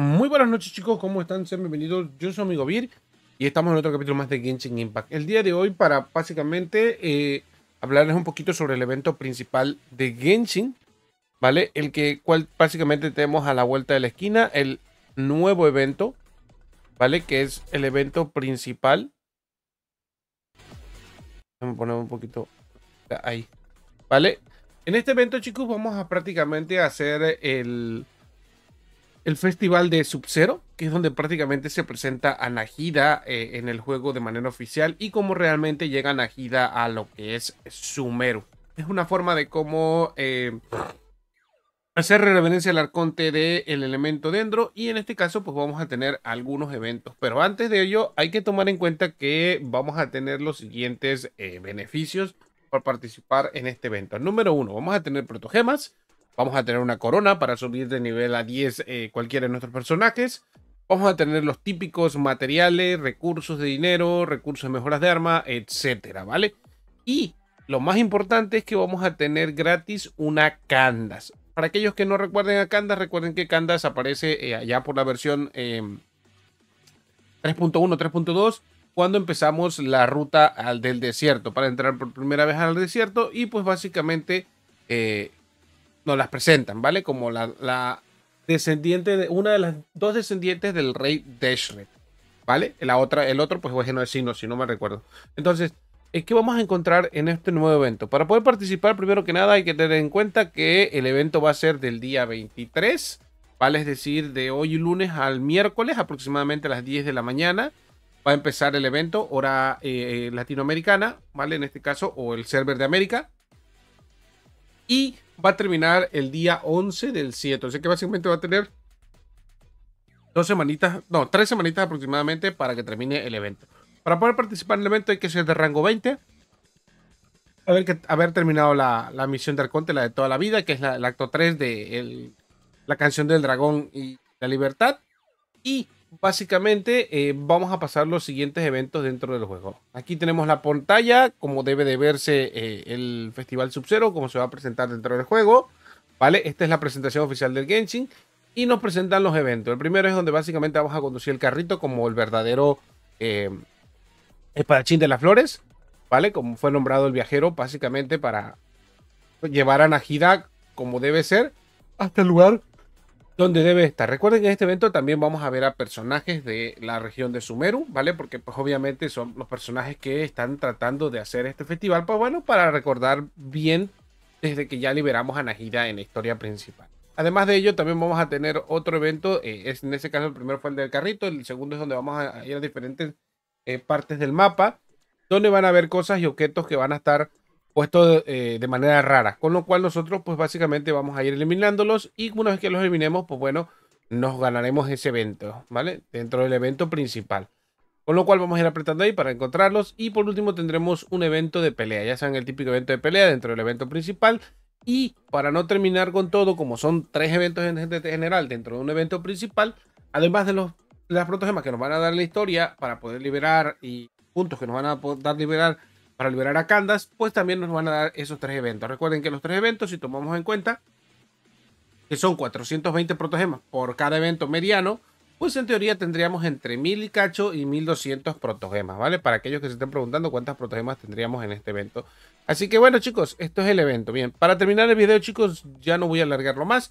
Muy buenas noches chicos, ¿cómo están? Sean bienvenidos, yo soy amigo Vir y estamos en otro capítulo más de Genshin Impact. El día de hoy para básicamente eh, hablarles un poquito sobre el evento principal de Genshin, ¿vale? El que cual básicamente tenemos a la vuelta de la esquina, el nuevo evento, ¿vale? Que es el evento principal. Vamos a poner un poquito ahí, ¿vale? En este evento chicos vamos a prácticamente hacer el el festival de Sub-Zero, que es donde prácticamente se presenta a Najida eh, en el juego de manera oficial y cómo realmente llega Najida a lo que es Sumeru. Es una forma de cómo eh, hacer reverencia al arconte del elemento dendro y en este caso pues vamos a tener algunos eventos. Pero antes de ello hay que tomar en cuenta que vamos a tener los siguientes eh, beneficios por participar en este evento. Número uno, vamos a tener protogemas Vamos a tener una corona para subir de nivel a 10 eh, cualquiera de nuestros personajes. Vamos a tener los típicos materiales, recursos de dinero, recursos de mejoras de arma, etcétera, ¿vale? Y lo más importante es que vamos a tener gratis una Candas. Para aquellos que no recuerden a Candas, recuerden que Candas aparece eh, allá por la versión 3.1, em, 3.2 cuando empezamos la ruta al del desierto para entrar por primera vez al desierto y pues básicamente eh, nos las presentan, ¿vale? Como la, descendiente de una de las dos descendientes del rey Deshret, ¿vale? La otra, el otro, pues, bueno, es si no me recuerdo. Entonces, ¿qué vamos a encontrar en este nuevo evento? Para poder participar, primero que nada, hay que tener en cuenta que el evento va a ser del día 23, ¿vale? Es decir, de hoy lunes al miércoles, aproximadamente a las 10 de la mañana. Va a empezar el evento, hora eh, eh, latinoamericana, ¿vale? En este caso, o el server de América. Y va a terminar el día 11 del 7. O sea que básicamente va a tener dos semanitas, no, tres semanitas aproximadamente para que termine el evento. Para poder participar en el evento hay que ser de rango 20. Haber, que, terminado la, misión de Arconte, la de toda la vida, que es el acto 3 de la canción del dragón y la libertad. Y básicamente eh, vamos a pasar los siguientes eventos dentro del juego. Aquí tenemos la pantalla, como debe de verse eh, el Festival Subzero, como se va a presentar dentro del juego. ¿Vale? Esta es la presentación oficial del Genshin. Y nos presentan los eventos. El primero es donde básicamente vamos a conducir el carrito como el verdadero eh, espadachín de las flores. ¿Vale? Como fue nombrado el viajero, básicamente para llevar a Najida como debe ser hasta el lugar donde debe estar. Recuerden que en este evento también vamos a ver a personajes de la región de Sumeru, ¿vale? Porque pues obviamente son los personajes que están tratando de hacer este festival, pues bueno, para recordar bien desde que ya liberamos a Najida en la historia principal. Además de ello, también vamos a tener otro evento, eh, es, en ese caso el primero fue el del carrito, el segundo es donde vamos a ir a diferentes eh, partes del mapa, donde van a haber cosas y objetos que van a estar Puesto eh, de manera rara, con lo cual nosotros pues básicamente vamos a ir eliminándolos y una vez que los eliminemos pues bueno, nos ganaremos ese evento, ¿vale? Dentro del evento principal. Con lo cual vamos a ir apretando ahí para encontrarlos y por último tendremos un evento de pelea, ya saben el típico evento de pelea dentro del evento principal y para no terminar con todo, como son tres eventos en general dentro de un evento principal, además de los, las protogemas que nos van a dar la historia para poder liberar y puntos que nos van a dar liberar para liberar a Candas, pues también nos van a dar esos tres eventos. Recuerden que los tres eventos, si tomamos en cuenta que son 420 protogemas por cada evento mediano, pues en teoría tendríamos entre 1000 y cacho y 1200 protogemas, ¿vale? Para aquellos que se estén preguntando cuántas protogemas tendríamos en este evento. Así que bueno, chicos, esto es el evento. Bien, para terminar el video, chicos, ya no voy a alargarlo más.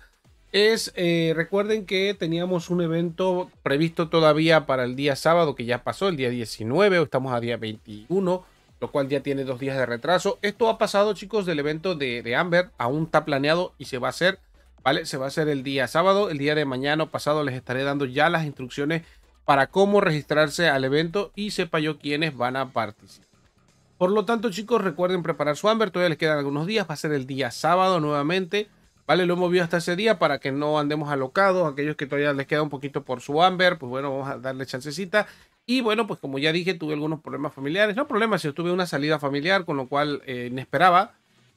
Es, eh, recuerden que teníamos un evento previsto todavía para el día sábado, que ya pasó, el día 19, estamos a día 21 lo cual ya tiene dos días de retraso. Esto ha pasado, chicos, del evento de, Amber, aún está planeado y se va a hacer, ¿vale? Se va a hacer el día sábado, el día de mañana pasado les estaré dando ya las instrucciones para cómo registrarse al evento y sepa yo quiénes van a participar. Por lo tanto, chicos, recuerden preparar su Amber, todavía les quedan algunos días, va a ser el día sábado nuevamente, ¿vale? Lo hemos visto hasta ese día para que no andemos alocados, aquellos que todavía les queda un poquito por su Amber, pues bueno, vamos a darle chancecita y bueno, pues como ya dije, tuve algunos problemas familiares. No problemas, yo tuve una salida familiar, con lo cual eh, esperaba,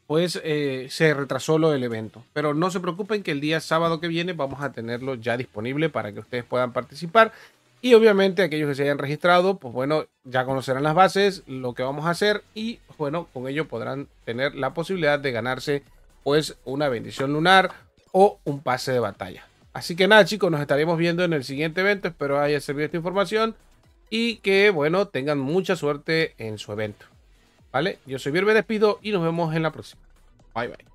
pues eh, se retrasó lo del evento. Pero no se preocupen que el día sábado que viene vamos a tenerlo ya disponible para que ustedes puedan participar. Y obviamente aquellos que se hayan registrado, pues bueno, ya conocerán las bases, lo que vamos a hacer y bueno, con ello podrán tener la posibilidad de ganarse pues una bendición lunar o un pase de batalla. Así que nada chicos, nos estaremos viendo en el siguiente evento, espero haya servido esta información y que, bueno, tengan mucha suerte en su evento. ¿Vale? Yo soy Bier, despido y nos vemos en la próxima. Bye bye.